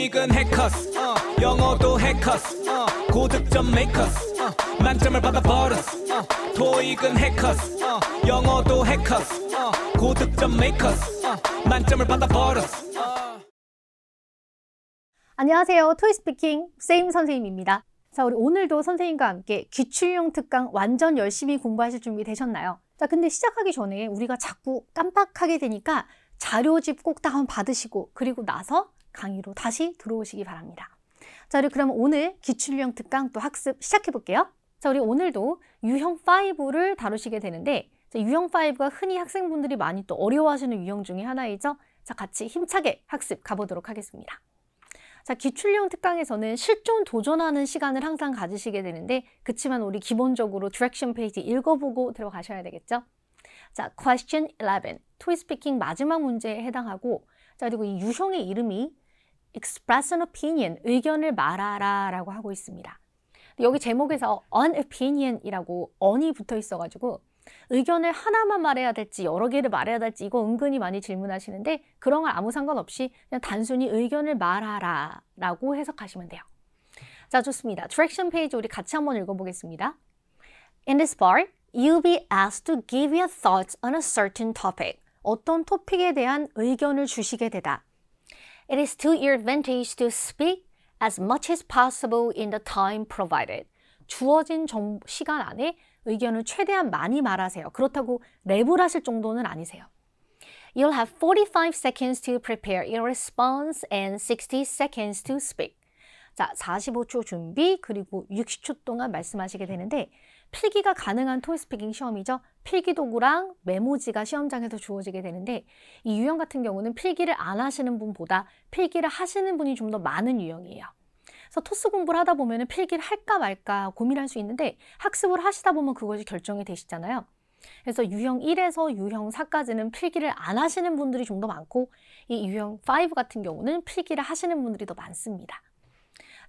수익은 해커스 어. 영어도 해커스 어. 고득점 메이커스 어. 만점을 받아 버렸어 토익은 해커스 영어도 해커스 고득점 메이커스 만점을 받아 버렸어 안녕하세요 토이스피킹 세임 선생님입니다 자 우리 오늘도 선생님과 함께 기출용 특강 완전 열심히 공부하실 준비 되셨나요? 자 근데 시작하기 전에 우리가 자꾸 깜빡하게 되니까 자료집 꼭 다운 받으시고 그리고 나서 강의로 다시 들어오시기 바랍니다. 자, 우리 그럼 오늘 기출형 특강 또 학습 시작해 볼게요. 자, 우리 오늘도 유형 5를 다루시게 되는데 자, 유형 5가 흔히 학생분들이 많이 또 어려워하시는 유형 중의 하나이죠. 자, 같이 힘차게 학습 가보도록 하겠습니다. 자, 기출형 특강에서는 실존 도전하는 시간을 항상 가지시게 되는데 그치만 우리 기본적으로 디렉션 페이지 읽어보고 들어가셔야 되겠죠? 자, question 11, 토이 스피킹 마지막 문제에 해당하고 자, 그리고 이 유형의 이름이 express an opinion, 의견을 말하라 라고 하고 있습니다. 여기 제목에서 an opinion이라고 on이 붙어 있어가지고 의견을 하나만 말해야 될지 여러 개를 말해야 될지 이거 은근히 많이 질문하시는데 그런 걸 아무 상관없이 그냥 단순히 의견을 말하라 라고 해석하시면 돼요. 자 좋습니다. 트랙션 페이지 우리 같이 한번 읽어보겠습니다. In this part, you'll be asked to give your thoughts on a certain topic. 어떤 토픽에 대한 의견을 주시게 되다. It is to your advantage to speak as much as possible in the time provided. 주어진 정, 시간 안에 의견을 최대한 많이 말하세요. 그렇다고 랩을 하실 정도는 아니세요. You'll have 45 seconds to prepare your response and 60 seconds to speak. 자, 45초 준비 그리고 60초 동안 말씀하시게 되는데 필기가 가능한 토이스피킹 시험이죠. 필기 도구랑 메모지가 시험장에서 주어지게 되는데 이 유형 같은 경우는 필기를 안 하시는 분보다 필기를 하시는 분이 좀 더 많은 유형이에요. 그래서 토스 공부를 하다 보면 필기를 할까 말까 고민할 수 있는데 학습을 하시다 보면 그것이 결정이 되시잖아요. 그래서 유형 1에서 유형 4까지는 필기를 안 하시는 분들이 좀 더 많고 이 유형 5 같은 경우는 필기를 하시는 분들이 더 많습니다.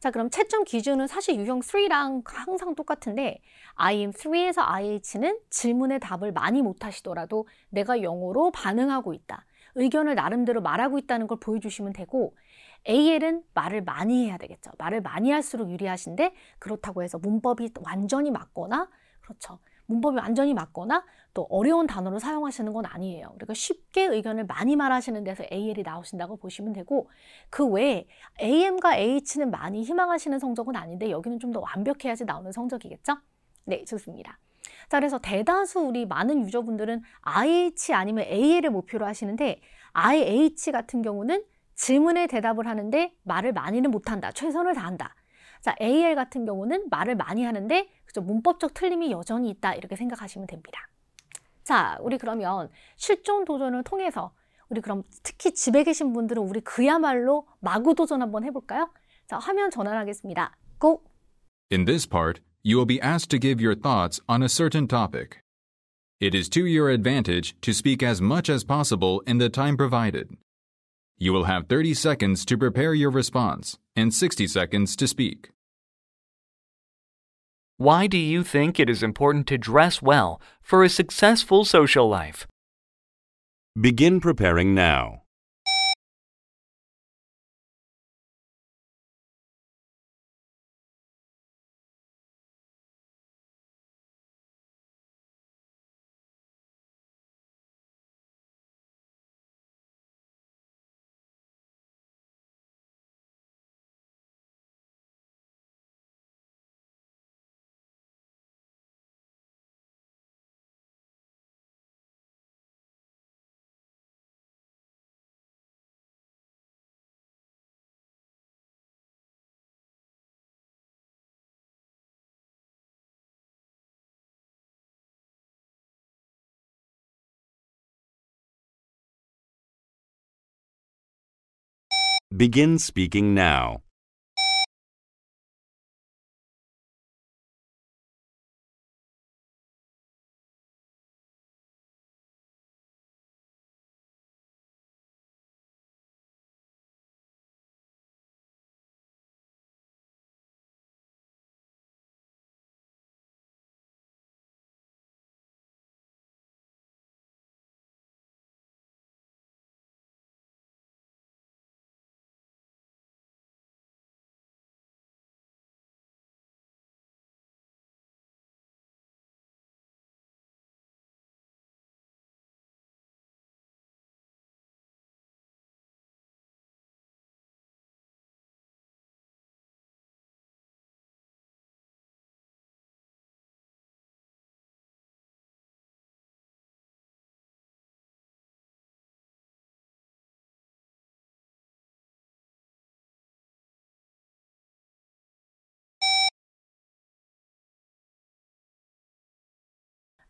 자, 그럼 채점 기준은 사실 유형 3랑 항상 똑같은데 IM3에서 IH는 질문의 답을 많이 못 하시더라도 내가 영어로 반응하고 있다. 의견을 나름대로 말하고 있다는 걸 보여주시면 되고 AL은 말을 많이 해야 되겠죠. 말을 많이 할수록 유리하신데 그렇다고 해서 문법이 완전히 맞거나 그렇죠. 문법이 완전히 맞거나 또 어려운 단어를 사용하시는 건 아니에요. 그러니까 쉽게 의견을 많이 말하시는 데서 AL이 나오신다고 보시면 되고 그 외에 AM과 H는 많이 희망하시는 성적은 아닌데 여기는 좀 더 완벽해야지 나오는 성적이겠죠? 네, 좋습니다. 자, 그래서 대다수 우리 많은 유저분들은 IH 아니면 AL을 목표로 하시는데 IH 같은 경우는 질문에 대답을 하는데 말을 많이는 못한다. 최선을 다한다. 자, AL 같은 경우는 말을 많이 하는데 그죠? 문법적 틀림이 여전히 있다 이렇게 생각하시면 됩니다. 자, 우리 그러면 실존 도전을 통해서 우리 그럼 특히 집에 계신 분들은 우리 그야말로 마구 도전 한번 해볼까요? 자, 화면 전환하겠습니다. Go! In this part, you will be asked to give your thoughts on a certain topic. It is to your advantage to speak as much as possible in the time provided. You will have 30 seconds to prepare your response and 60 seconds to speak. Why do you think it is important to dress well for a successful social life? Begin preparing now. Begin speaking now.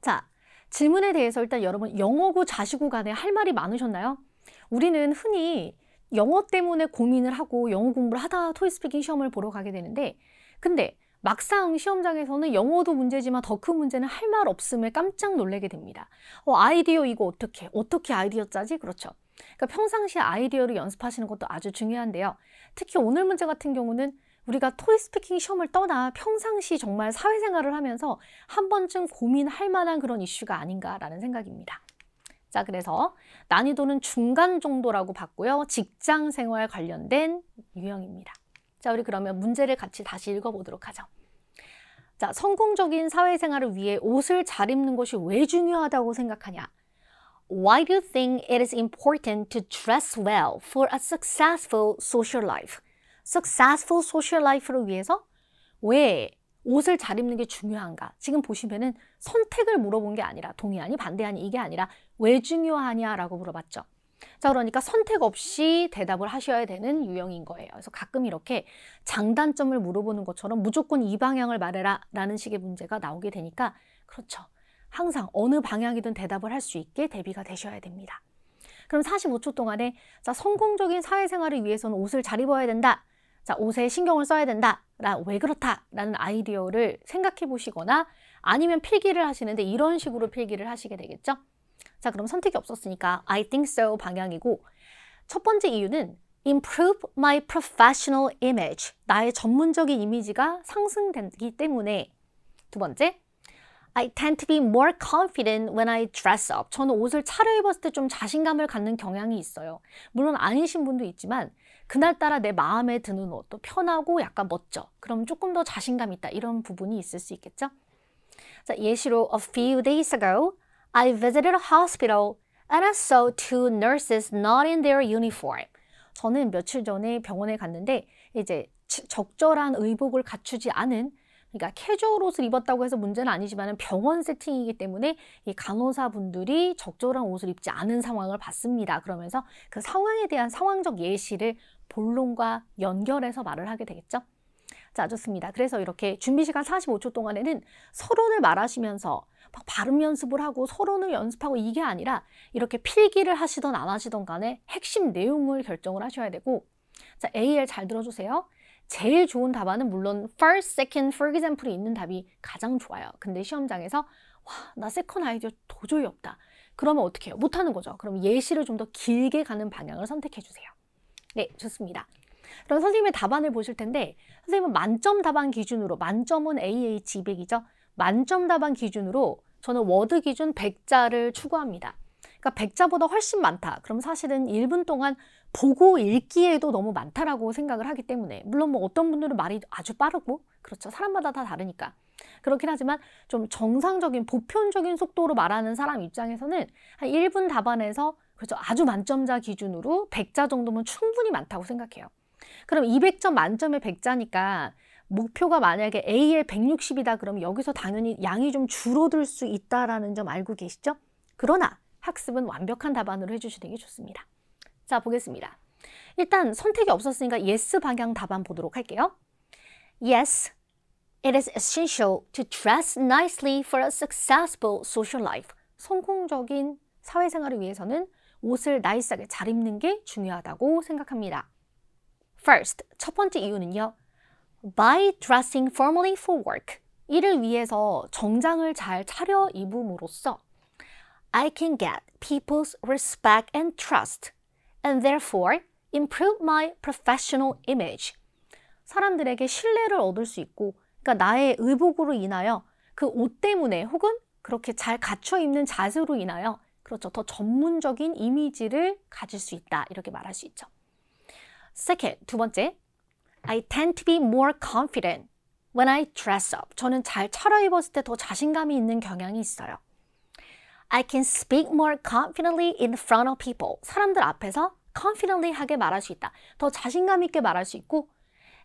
자, 질문에 대해서 일단 여러분 영어고 자시고 간에 할 말이 많으셨나요? 우리는 흔히 영어 때문에 고민을 하고 영어 공부를 하다 토이스피킹 시험을 보러 가게 되는데 근데 막상 시험장에서는 영어도 문제지만 더 큰 문제는 할 말 없음에 깜짝 놀래게 됩니다. 어, 아이디어 이거 어떻게, 어떻게 아이디어 짜지? 그렇죠. 그러니까 평상시에 아이디어를 연습하시는 것도 아주 중요한데요. 특히 오늘 문제 같은 경우는 우리가 토이 스피킹 시험을 떠나 평상시 정말 사회생활을 하면서 한 번쯤 고민할 만한 그런 이슈가 아닌가라는 생각입니다. 자, 그래서 난이도는 중간 정도라고 봤고요. 직장 생활 관련된 유형입니다. 자, 우리 그러면 문제를 같이 다시 읽어보도록 하죠. 자, 성공적인 사회생활을 위해 옷을 잘 입는 것이 왜 중요하다고 생각하냐? Why do you think it is important to dress well for a successful social life? successful social life를 위해서 왜 옷을 잘 입는 게 중요한가? 지금 보시면은 선택을 물어본 게 아니라 동의하니 반대하니 이게 아니라 왜 중요하냐라고 물어봤죠. 자, 그러니까 선택 없이 대답을 하셔야 되는 유형인 거예요. 그래서 가끔 이렇게 장단점을 물어보는 것처럼 무조건 이 방향을 말해라 라는 식의 문제가 나오게 되니까 그렇죠. 항상 어느 방향이든 대답을 할 수 있게 대비가 되셔야 됩니다. 그럼 45초 동안에 자, 성공적인 사회생활을 위해서는 옷을 잘 입어야 된다. 자, 옷에 신경을 써야 된다. 나왜 그렇다? 라는 아이디어를 생각해 보시거나 아니면 필기를 하시는데 이런 식으로 필기를 하시게 되겠죠? 자, 그럼 선택이 없었으니까 I think so 방향이고 첫 번째 이유는 improve my professional image. 나의 전문적인 이미지가 상승되기 때문에 두 번째, I tend to be more confident when I dress up. 저는 옷을 차려입었을 때 좀 자신감을 갖는 경향이 있어요. 물론 아니신 분도 있지만 그날따라 내 마음에 드는 옷도 편하고 약간 멋져. 그럼 조금 더 자신감 있다. 이런 부분이 있을 수 있겠죠? 자, 예시로 A few days ago, I visited a hospital and I saw two nurses not in their uniform. 저는 며칠 전에 병원에 갔는데 이제 적절한 의복을 갖추지 않은 그러니까 캐주얼 옷을 입었다고 해서 문제는 아니지만 병원 세팅이기 때문에 이 간호사분들이 적절한 옷을 입지 않은 상황을 봤습니다. 그러면서 그 상황에 대한 상황적 예시를 본론과 연결해서 말을 하게 되겠죠. 자, 좋습니다. 그래서 이렇게 준비 시간 45초 동안에는 서론을 말하시면서 막 발음 연습을 하고 서론을 연습하고 이게 아니라 이렇게 필기를 하시던 안 하시던 간에 핵심 내용을 결정을 하셔야 되고 자, AL 잘 들어주세요. 제일 좋은 답안은 물론 first, second, for example이 있는 답이 가장 좋아요. 근데 시험장에서 와, 나 세컨 아이디어 도저히 없다. 그러면 어떻게 해요? 못하는 거죠. 그럼 예시를 좀 더 길게 가는 방향을 선택해 주세요. 네, 좋습니다. 그럼 선생님의 답안을 보실 텐데 선생님은 만점 답안 기준으로 만점은 AH 200이죠. 만점 답안 기준으로 저는 워드 기준 100자를 추구합니다. 그러니까 100자보다 훨씬 많다. 그럼 사실은 1분 동안 보고 읽기에도 너무 많다라고 생각을 하기 때문에 물론 뭐 어떤 분들은 말이 아주 빠르고 그렇죠. 사람마다 다 다르니까. 그렇긴 하지만 좀 정상적인 보편적인 속도로 말하는 사람 입장에서는 한 1분 답안에서 그래서 아주 만점자 기준으로 100자 정도면 충분히 많다고 생각해요. 그럼 200점 만점에 100자니까 목표가 만약에 A의 160이다 그러면 여기서 당연히 양이 좀 줄어들 수 있다라는 점 알고 계시죠? 그러나 학습은 완벽한 답안으로 해주시는 게 좋습니다. 자 보겠습니다. 일단 선택이 없었으니까 yes 방향 답안 보도록 할게요. Yes, it is essential to dress nicely for a successful social life. 성공적인 사회생활을 위해서는 옷을 나이스하게 잘 입는 게 중요하다고 생각합니다. First, 첫 번째 이유는요. By dressing formally for work. 이를 위해서 정장을 잘 차려 입음으로써 I can get people's respect and trust and therefore improve my professional image. 사람들에게 신뢰를 얻을 수 있고 그러니까 나의 의복으로 인하여 그 옷 때문에 혹은 그렇게 잘 갖춰 입는 자세로 인하여 그렇죠. 더 전문적인 이미지를 가질 수 있다. 이렇게 말할 수 있죠. Second, 두 번째. I tend to be more confident when I dress up. 저는 잘 차려입었을 때 더 자신감이 있는 경향이 있어요. I can speak more confidently in front of people. 사람들 앞에서 confidently 하게 말할 수 있다. 더 자신감 있게 말할 수 있고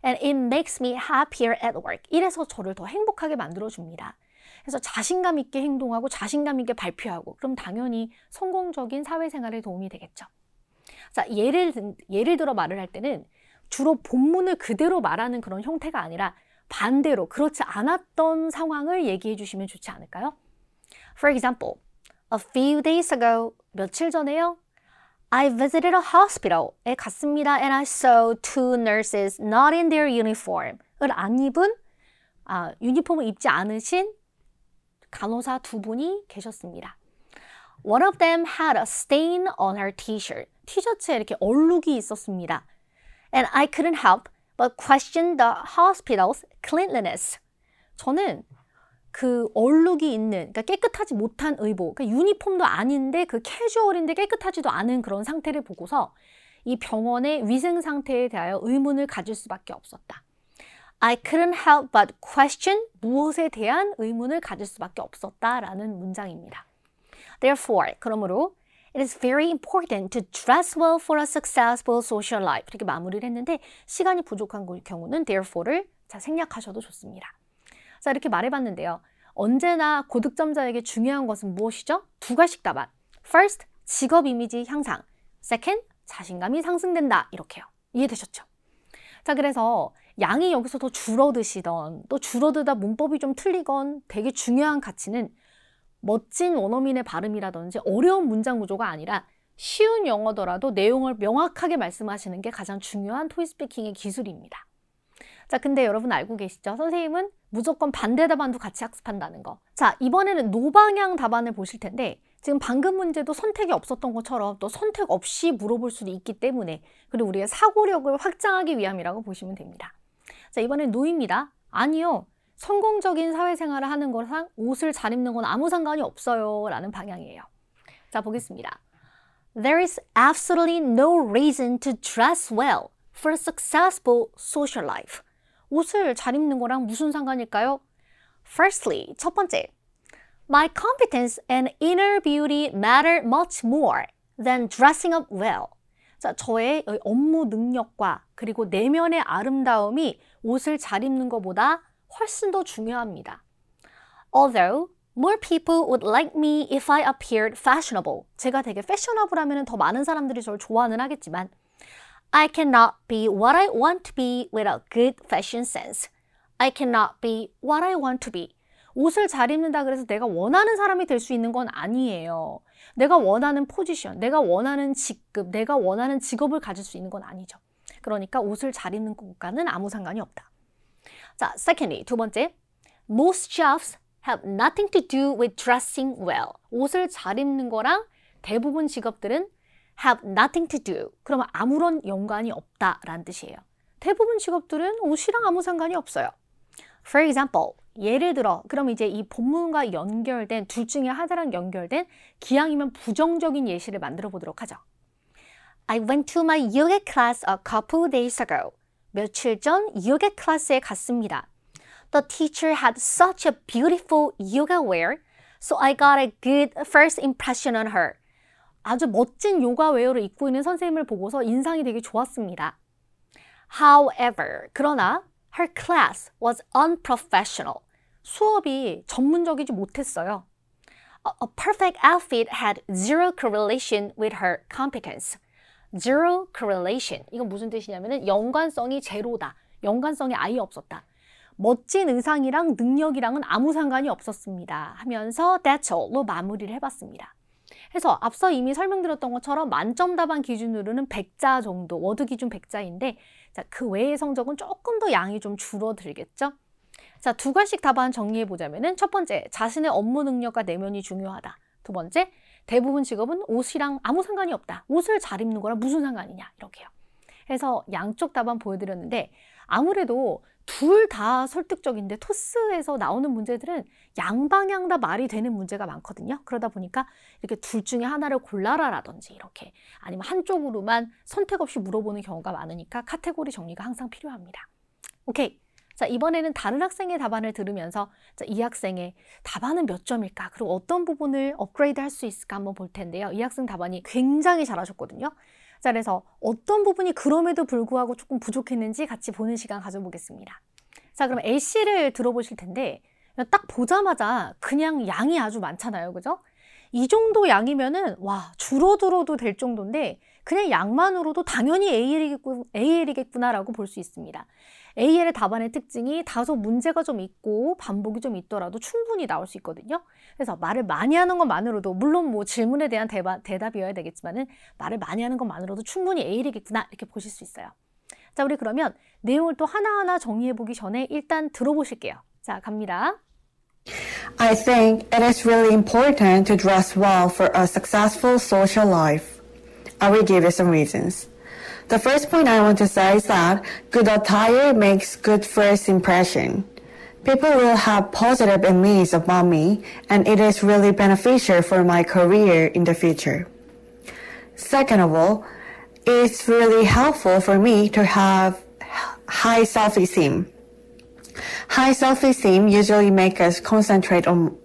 and it makes me happier at work. 이래서 저를 더 행복하게 만들어 줍니다. 그래서 자신감 있게 행동하고 자신감 있게 발표하고 그럼 당연히 성공적인 사회생활에 도움이 되겠죠. 자, 예를, 예를 들어 말을 할 때는 주로 본문을 그대로 말하는 그런 형태가 아니라 반대로 그렇지 않았던 상황을 얘기해 주시면 좋지 않을까요? For example, a few days ago, 며칠 전에요. I visited a hospital에 갔습니다 and I saw two nurses not in their uniform을 안 입은 아, 유니폼을 입지 않으신 간호사 두 분이 계셨습니다. One of them had a stain on her t-shirt. 티셔츠에 이렇게 얼룩이 있었습니다. And I couldn't help but question the hospital's cleanliness. 저는 그 얼룩이 있는, 그러니까 깨끗하지 못한 의복, 그러니까 유니폼도 아닌데 그 캐주얼인데 깨끗하지도 않은 그런 상태를 보고서 이 병원의 위생 상태에 대하여 의문을 가질 수밖에 없었다. I couldn't help but question 무엇에 대한 의문을 가질 수밖에 없었다라는 문장입니다. Therefore, 그러므로 It is very important to dress well for a successful social life. 이렇게 마무리를 했는데 시간이 부족한 경우는 therefore를 자, 생략하셔도 좋습니다. 자, 이렇게 말해봤는데요. 언제나 고득점자에게 중요한 것은 무엇이죠? 두 가지 답안. First, 직업 이미지 향상. Second, 자신감이 상승된다. 이렇게요. 이해되셨죠? 자, 그래서 양이 여기서 더 줄어드시던 또 줄어드다 문법이 좀 틀리건 되게 중요한 가치는 멋진 원어민의 발음이라든지 어려운 문장 구조가 아니라 쉬운 영어더라도 내용을 명확하게 말씀하시는 게 가장 중요한 토이스피킹의 기술입니다. 자, 근데 여러분 알고 계시죠? 선생님은 무조건 반대 답안도 같이 학습한다는 거. 자, 이번에는 노방향 답안을 보실 텐데 지금 방금 문제도 선택이 없었던 것처럼 또 선택 없이 물어볼 수도 있기 때문에 그리고 우리의 사고력을 확장하기 위함이라고 보시면 됩니다. 자, 이번엔 노입니다. 아니요. 성공적인 사회생활을 하는 거랑 옷을 잘 입는 건 아무 상관이 없어요. 라는 방향이에요. 자, 보겠습니다. There is absolutely no reason to dress well for a successful social life. 옷을 잘 입는 거랑 무슨 상관일까요? Firstly, 첫 번째. My competence and inner beauty matter much more than dressing up well. 자, 저의 업무 능력과 그리고 내면의 아름다움이 옷을 잘 입는 것보다 훨씬 더 중요합니다. Although more people would like me if I appeared fashionable. 제가 되게 fashionable하면 더 많은 사람들이 저를 좋아는 하겠지만 I cannot be what I want to be without good fashion sense. I cannot be what I want to be. 옷을 잘 입는다 그래서 내가 원하는 사람이 될 수 있는 건 아니에요. 내가 원하는 포지션, 내가 원하는 직급, 내가 원하는 직업을 가질 수 있는 건 아니죠. 그러니까 옷을 잘 입는 것과는 아무 상관이 없다. 자, secondly, 두 번째. Most jobs have nothing to do with dressing well. 옷을 잘 입는 거랑 대부분 직업들은 have nothing to do. 그러면 아무런 연관이 없다라는 뜻이에요. 대부분 직업들은 옷이랑 아무 상관이 없어요. For example, 예를 들어 그럼 이제 이 본문과 연결된 둘 중에 하나랑 연결된 기왕이면 부정적인 예시를 만들어 보도록 하죠. I went to my yoga class a couple days ago. 며칠 전 요가 클래스에 갔습니다. The teacher had such a beautiful yoga wear, so I got a good first impression on her. 아주 멋진 요가 웨어를 입고 있는 선생님을 보고서 인상이 되게 좋았습니다. However, 그러나 her class was unprofessional. 수업이 전문적이지 못했어요. 어, a perfect outfit had zero correlation with her competence. Zero correlation. 이건 무슨 뜻이냐면 연관성이 제로다. 연관성이 아예 없었다. 멋진 의상이랑 능력이랑은 아무 상관이 없었습니다. 하면서 that's all로 마무리를 해봤습니다. 해서 앞서 이미 설명드렸던 것처럼 만점 답안 기준으로는 100자 정도, 워드 기준 100자인데 자, 그 외의 성적은 조금 더 양이 좀 줄어들겠죠? 자, 두 가지 답안 정리해 보자면은 첫 번째, 자신의 업무 능력과 내면이 중요하다. 두 번째, 대부분 직업은 옷이랑 아무 상관이 없다. 옷을 잘 입는 거랑 무슨 상관이냐. 이렇게요. 해서 양쪽 답안 보여드렸는데 아무래도 둘 다 설득적인데 토스에서 나오는 문제들은 양방향 다 말이 되는 문제가 많거든요. 그러다 보니까 이렇게 둘 중에 하나를 골라라라든지 이렇게 아니면 한쪽으로만 선택 없이 물어보는 경우가 많으니까 카테고리 정리가 항상 필요합니다. 오케이. 자, 이번에는 다른 학생의 답안을 들으면서 자, 이 학생의 답안은 몇 점일까? 그리고 어떤 부분을 업그레이드 할 수 있을까 한번 볼 텐데요. 이 학생 답안이 굉장히 잘하셨거든요. 자, 그래서 어떤 부분이 그럼에도 불구하고 조금 부족했는지 같이 보는 시간 가져보겠습니다. 자, 그럼 A씨를 들어보실 텐데 딱 보자마자 그냥 양이 아주 많잖아요. 그죠? 이 정도 양이면은 와 줄어들어도 될 정도인데 그냥 양만으로도 당연히 AL이겠구, AL이겠구나라고 볼 수 있습니다. AL 답안의 특징이 다소 문제가 좀 있고 반복이 좀 있더라도 충분히 나올 수 있거든요. 그래서 말을 많이 하는 것만으로도 물론 뭐 질문에 대한 대바, 대답이어야 되겠지만은 말을 많이 하는 것만으로도 충분히 AL이겠구나 이렇게 보실 수 있어요. 자, 우리 그러면 내용을 또 하나하나 정리해 보기 전에 일단 들어보실게요. 자, 갑니다. I think it is really important to dress well for a successful social life. I will give you some reasons. The first point I want to say is that good attire makes good first impression. People will have positive images about me, and it is really beneficial for my career in the future. Second of all, it's really helpful for me to have high self-esteem. High self-esteem usually make us concentrate on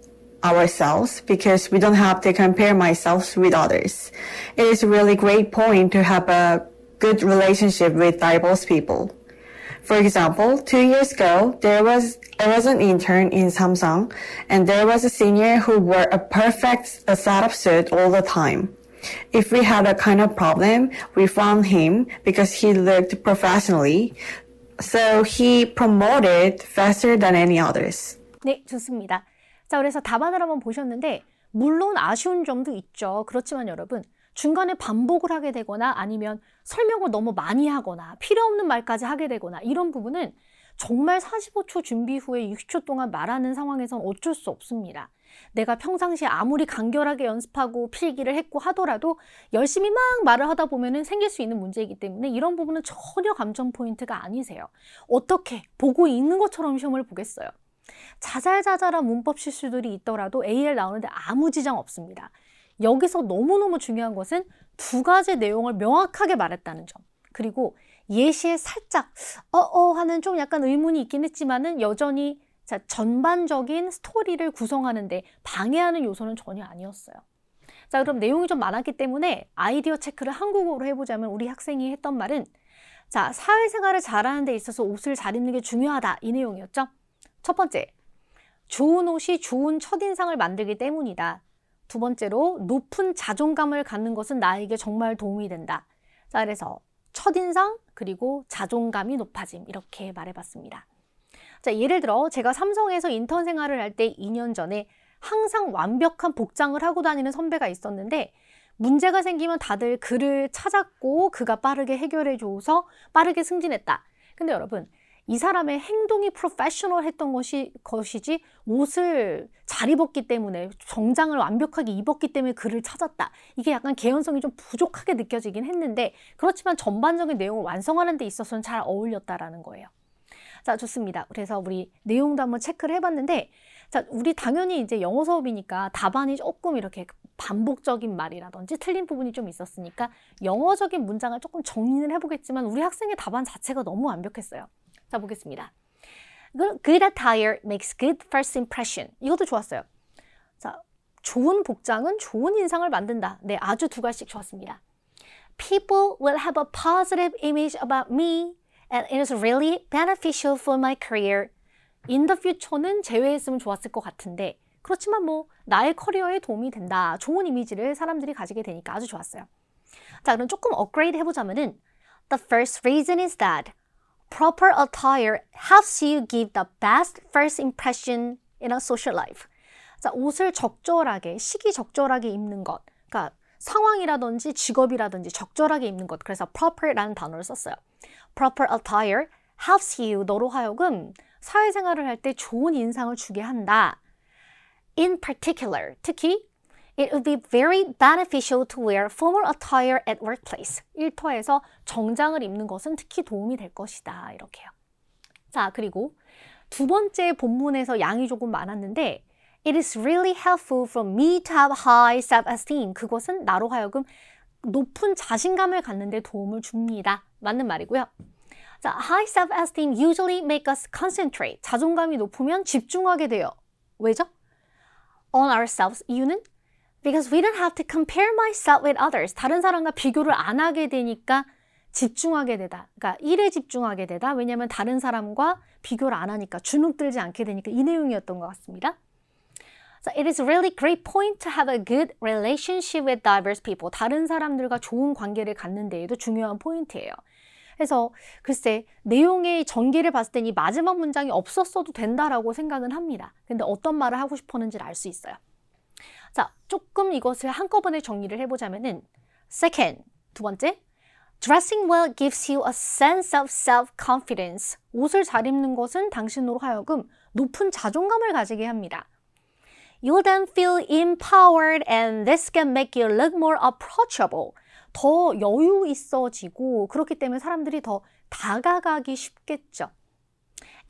ourselves because we don't have to compare myself with others. It is a really great point to have a good relationship with diverse people. For example, two years ago, there was, I was an intern in Samsung and there was a senior who wore a perfect a setup suit all the time. If we had a kind of problem, we found him because he looked professionally. So he promoted faster than any others. 네, 좋습니다. 자, 그래서 답안을 한번 보셨는데, 물론 아쉬운 점도 있죠. 그렇지만 여러분, 중간에 반복을 하게 되거나 아니면 설명을 너무 많이 하거나 필요 없는 말까지 하게 되거나 이런 부분은 정말 45초 준비 후에 60초 동안 말하는 상황에선 어쩔 수 없습니다. 내가 평상시 아무리 간결하게 연습하고 필기를 했고 하더라도 열심히 막 말을 하다 보면 생길 수 있는 문제이기 때문에 이런 부분은 전혀 감정 포인트가 아니세요. 어떻게 보고 있는 것처럼 시험을 보겠어요. 자잘자잘한 문법 실수들이 있더라도 AL 나오는데 아무 지장 없습니다. 여기서 너무너무 중요한 것은 두 가지 내용을 명확하게 말했다는 점. 그리고 예시에 살짝 어어 하는 좀 약간 의문이 있긴 했지만은 여전히 자, 전반적인 스토리를 구성하는데 방해하는 요소는 전혀 아니었어요. 자, 그럼 내용이 좀 많았기 때문에 아이디어 체크를 한국어로 해보자면 우리 학생이 했던 말은 자, 사회생활을 잘하는 데 있어서 옷을 잘 입는 게 중요하다. 이 내용이었죠. 첫 번째, 좋은 옷이 좋은 첫인상을 만들기 때문이다. 두 번째로 높은 자존감을 갖는 것은 나에게 정말 도움이 된다. 자, 그래서 첫인상 그리고 자존감이 높아짐 이렇게 말해봤습니다. 자, 예를 들어 제가 삼성에서 인턴 생활을 할 때 2년 전에 항상 완벽한 복장을 하고 다니는 선배가 있었는데 문제가 생기면 다들 그를 찾았고 그가 빠르게 해결해 줘서 빠르게 승진했다. 근데 여러분 이 사람의 행동이 프로페셔널했던 것이 것이지 옷을 잘 입었기 때문에 정장을 완벽하게 입었기 때문에 그를 찾았다. 이게 약간 개연성이 좀 부족하게 느껴지긴 했는데 그렇지만 전반적인 내용을 완성하는 데 있어서는 잘 어울렸다라는 거예요. 자, 좋습니다. 그래서 우리 내용도 한번 체크를 해봤는데 자, 우리 당연히 이제 영어 수업이니까 답안이 조금 이렇게 반복적인 말이라든지 틀린 부분이 좀 있었으니까 영어적인 문장을 조금 정리는 해보겠지만 우리 학생의 답안 자체가 너무 완벽했어요. 자, 보겠습니다. Good attire makes good first impression. 이것도 좋았어요. 자, 좋은 복장은 좋은 인상을 만든다. 네, 아주 두 갈씩 좋았습니다. People will have a positive image about me and it is really beneficial for my career. In the future는 제외했으면 좋았을 것 같은데 그렇지만 뭐 나의 커리어에 도움이 된다. 좋은 이미지를 사람들이 가지게 되니까 아주 좋았어요. 자, 그럼 조금 업그레이드 해보자면은 The first reason is that proper attire helps you give the best first impression in a social life. 자, 옷을 적절하게, 시기적절하게 입는 것. 그러니까 상황이라든지 직업이라든지 적절하게 입는 것. 그래서 proper라는 단어를 썼어요. proper attire helps you 너로 하여금 사회생활을 할 때 좋은 인상을 주게 한다. In particular, 특히 It would be very beneficial to wear formal attire at workplace. 일터에서 정장을 입는 것은 특히 도움이 될 것이다. 이렇게요. 자, 그리고 두 번째 본문에서 양이 조금 많았는데 It is really helpful for me to have high self-esteem. 그것은 나로 하여금 높은 자신감을 갖는 데 도움을 줍니다. 맞는 말이고요. 자, high self-esteem usually make us concentrate. 자존감이 높으면 집중하게 돼요. 왜죠? on ourselves. 이유는 Because we don't have to compare myself with others. 다른 사람과 비교를 안 하게 되니까 집중하게 되다. 그러니까 일에 집중하게 되다. 왜냐하면 다른 사람과 비교를 안 하니까 주눅 들지 않게 되니까 이 내용이었던 것 같습니다. So it is really great point to have a good relationship with diverse people. 다른 사람들과 좋은 관계를 갖는 데에도 중요한 포인트예요. 그래서 글쎄 내용의 전개를 봤을 땐 이 마지막 문장이 없었어도 된다라고 생각은 합니다. 근데 어떤 말을 하고 싶었는지를 알 수 있어요. 자, 조금 이것을 한꺼번에 정리를 해보자면은 second, 두 번째 Dressing well gives you a sense of self-confidence. 옷을 잘 입는 것은 당신으로 하여금 높은 자존감을 가지게 합니다. You'll then feel empowered and this can make you look more approachable. 더 여유 있어지고 그렇기 때문에 사람들이 더 다가가기 쉽겠죠.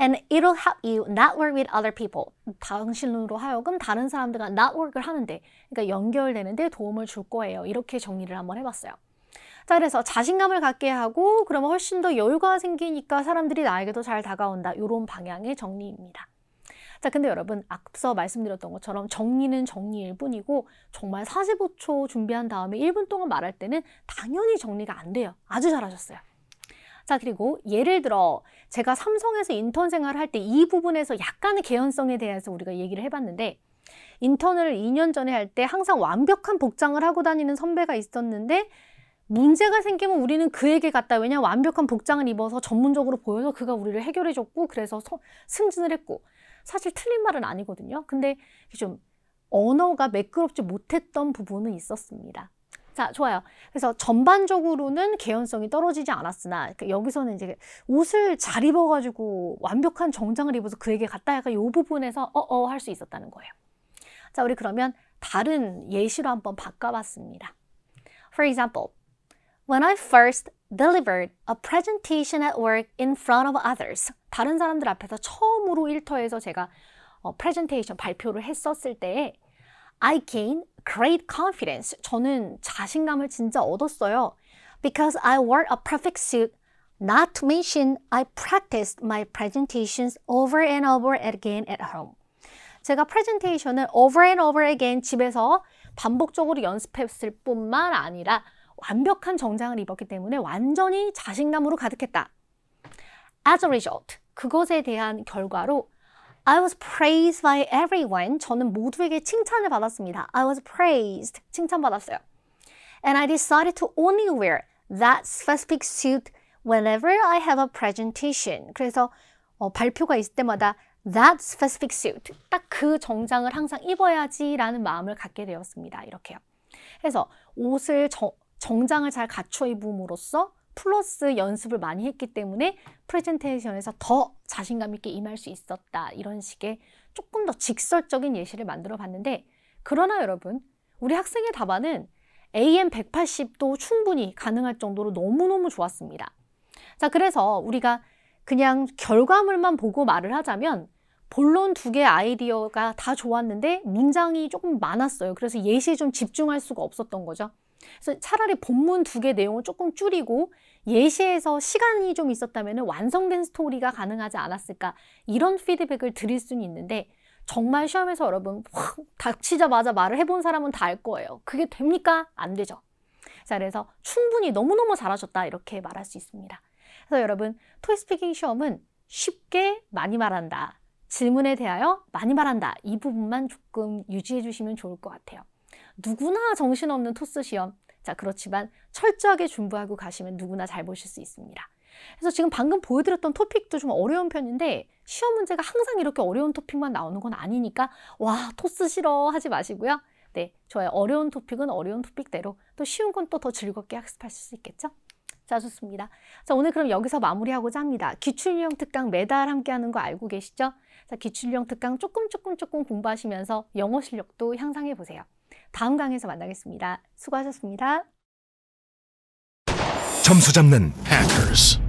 and it'll help you network with other people. 당신으로 하여금 다른 사람들과 network을 하는데, 그러니까 연결되는데 도움을 줄 거예요. 이렇게 정리를 한번 해봤어요. 자, 그래서 자신감을 갖게 하고 그러면 훨씬 더 여유가 생기니까 사람들이 나에게도 잘 다가온다. 이런 방향의 정리입니다. 자, 근데 여러분 앞서 말씀드렸던 것처럼 정리는 정리일 뿐이고 정말 45초 준비한 다음에 1분 동안 말할 때는 당연히 정리가 안 돼요. 아주 잘하셨어요. 자, 그리고 예를 들어 제가 삼성에서 인턴 생활을 할 때 이 부분에서 약간의 개연성에 대해서 우리가 얘기를 해봤는데 인턴을 2년 전에 할 때 항상 완벽한 복장을 하고 다니는 선배가 있었는데 문제가 생기면 우리는 그에게 갔다. 왜냐 완벽한 복장을 입어서 전문적으로 보여서 그가 우리를 해결해줬고 그래서 서, 승진을 했고 사실 틀린 말은 아니거든요. 근데 좀 언어가 매끄럽지 못했던 부분은 있었습니다. 자, 좋아요. 그래서 전반적으로는 개연성이 떨어지지 않았으나 그러니까 여기서는 이제 옷을 잘 입어가지고 완벽한 정장을 입어서 그에게 갔다 약간 이 부분에서 어어 할 수 있었다는 거예요. 자, 우리 그러면 다른 예시로 한번 바꿔봤습니다. For example, when I first delivered a presentation at work in front of others. 다른 사람들 앞에서 처음으로 일터에서 제가 어, 프레젠테이션 발표를 했었을 때에 I gained great confidence. 저는 자신감을 진짜 얻었어요. Because I wore a perfect suit. Not to mention, I practiced my presentations over and over again at home. 제가 프레젠테이션을 over and over again 집에서 반복적으로 연습했을 뿐만 아니라 완벽한 정장을 입었기 때문에 완전히 자신감으로 가득했다. As a result, 그것에 대한 결과로 I was praised by everyone. 저는 모두에게 칭찬을 받았습니다. I was praised. 칭찬받았어요. And I decided to only wear that specific suit whenever I have a presentation. 그래서 어, 발표가 있을 때마다 that specific suit. 딱 그 정장을 항상 입어야지라는 마음을 갖게 되었습니다. 이렇게요. 그래서 옷을 정, 정장을 잘 갖춰 입음으로써 플러스 연습을 많이 했기 때문에 프레젠테이션에서 더 자신감 있게 임할 수 있었다. 이런 식의 조금 더 직설적인 예시를 만들어 봤는데 그러나 여러분, 우리 학생의 답안은 AM 180도 충분히 가능할 정도로 너무너무 좋았습니다. 자, 그래서 우리가 그냥 결과물만 보고 말을 하자면 본론 두 개 아이디어가 다 좋았는데 문장이 조금 많았어요. 그래서 예시에 좀 집중할 수가 없었던 거죠. 그래서 차라리 본문 두 개 내용을 조금 줄이고 예시에서 시간이 좀 있었다면 완성된 스토리가 가능하지 않았을까 이런 피드백을 드릴 수는 있는데 정말 시험에서 여러분 확 닥치자마자 말을 해본 사람은 다 알 거예요. 그게 됩니까? 안 되죠. 자, 그래서 충분히 너무너무 잘하셨다 이렇게 말할 수 있습니다. 그래서 여러분 토이스피킹 시험은 쉽게 많이 말한다. 질문에 대하여 많이 말한다. 이 부분만 조금 유지해 주시면 좋을 것 같아요. 누구나 정신없는 토스 시험. 자, 그렇지만 철저하게 준비하고 가시면 누구나 잘 보실 수 있습니다. 그래서 지금 방금 보여드렸던 토픽도 좀 어려운 편인데 시험 문제가 항상 이렇게 어려운 토픽만 나오는 건 아니니까 와, 토스 싫어 하지 마시고요. 네, 저의 어려운 토픽은 어려운 토픽대로 또 쉬운 건 또 더 즐겁게 학습하실 수 있겠죠? 자, 좋습니다. 자, 오늘 그럼 여기서 마무리하고자 합니다. 기출유형 특강 매달 함께하는 거 알고 계시죠? 자, 기출유형 특강 조금 조금 조금 공부하시면서 영어 실력도 향상해 보세요. 다음 강에서 만나겠습니다. 수고하셨습니다. 점수 잡는 hackers.